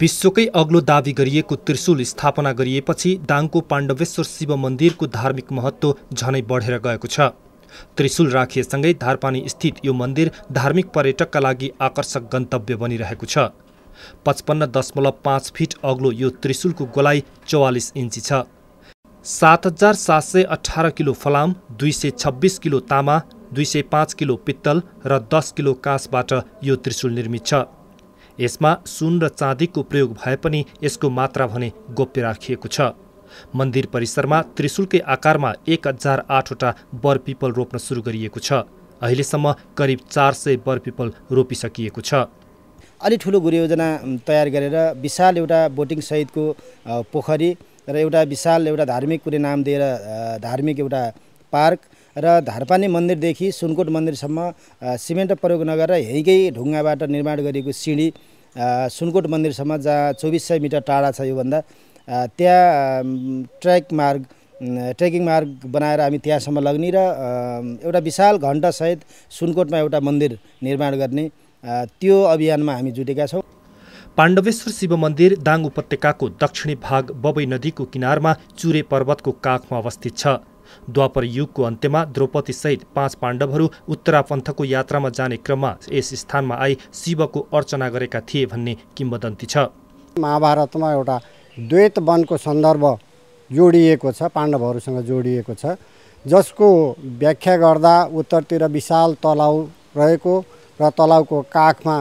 विश्वकै अग्लो दावी गरिएको त्रिशुल स्थापना गरिएपछि दाङको पाण्डवेश्वर शिव मन्दिरको धार्मिक महत्त्व झनै बढेर गएको छ त्रिशुल राखिएसँगै धारपानी स्थित यो मन्दिर धार्मिक पर्यटकका लागि आकर्षक गन्तव्य बनिरहेको छ पचपन्न दशमलव पाँच फिट अग्लो यो त्रिशुलको गोलाइ चौवालिस इन्ची छ सात हजार सात सय अठार किलो फलाम दुई सय छब्बिस किलो तामा दुई सय पाँच किलो पित्तल र दस किलो काँसबाट यो त्रिशुल निर्मित छ यसमा सुन र चाँदीको प्रयोग भए पनि यसको मात्रा भने गोप्य राखिएको छ मन्दिर परिसरमा त्रिशुलकै आकारमा एक हजार आठवटा बरपिपल रोप्न सुरु गरिएको छ अहिलेसम्म करिब चार सय बरपिपल रोपिसकिएको छ अलि ठुलो गुरु योजना तयार गरेर विशाल एउटा बोटिङ सहितको पोखरी र एउटा विशाल एउटा धार्मिक कुनै नाम दिएर धार्मिक एउटा पार्क र धारपानी मन्दिरदेखि सुनकोट मन्दिरसम्म सिमेन्ट प्रयोग नगरेर हेइकै ढुङ्गाबाट निर्माण गरिएको सिँढी सुनकोट मन्दिरसम्म जहाँ चौबिस सय मिटर टाढा छ योभन्दा त्यहाँ ट्रेक मार्ग ट्रेकिङ मार्ग बनाएर हामी त्यहाँसम्म लग्ने र एउटा विशाल घन्टासहित सुनकोटमा एउटा मन्दिर निर्माण गर्ने त्यो अभियानमा हामी जुटेका छौँ पाण्डवेश्वर शिव मन्दिर दाङ उपत्यकाको दक्षिणी भाग बबई नदीको किनारमा चुरे पर्वतको काखमा अवस्थित छ द्वापर युगको अन्त्यमा द्रौपदीसहित पाँच पाण्डवहरू उत्तरापन्थको यात्रामा जाने क्रममा यस स्थानमा आई शिवको अर्चना गरेका थिए भन्ने किम्बदन्ती छ महाभारतमा एउटा द्वैत वनको सन्दर्भ जोडिएको छ पाण्डवहरूसँग जोडिएको छ जसको व्याख्या गर्दा उत्तरतिर विशाल तलाउ रहेको र तलाउको काखमा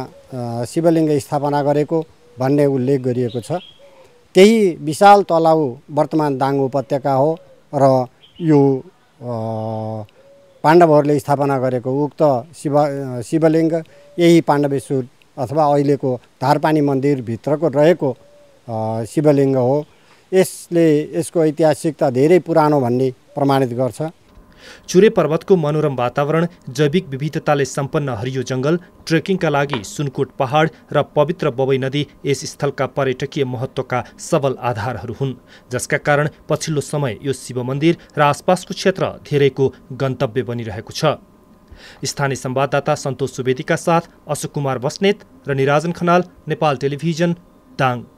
शिवलिङ्ग स्थापना गरेको भन्ने उल्लेख गरिएको छ त्यही विशाल तलाउ वर्तमान दाङ उपत्यका हो र यो पाण्डवहरूले स्थापना गरेको उक्त शिव शिवलिङ्ग यही पाण्डवेश्वर अथवा अहिलेको धारपानी मन्दिरभित्रको रहेको शिवलिङ्ग हो यसले यसको ऐतिहासिकता धेरै पुरानो भन्ने प्रमाणित गर्छ चुरे पर्वतको मनोरम वातावरण जैविक विविधताले सम्पन्न हरियो जङ्गल ट्रेकिङका लागि सुनकोट पहाड र पवित्र बबई नदी यस स्थलका पर्यटकीय महत्त्वका सबल आधारहरू हुन् जसका कारण पछिल्लो समय यो शिव मन्दिर र आसपासको क्षेत्र धेरैको गन्तव्य बनिरहेको छ स्थानीय संवाददाता सन्तोष सुवेदीका साथ अशोक कुमार बस्नेत र निराजन खनाल नेपाल टेलिभिजन दाङ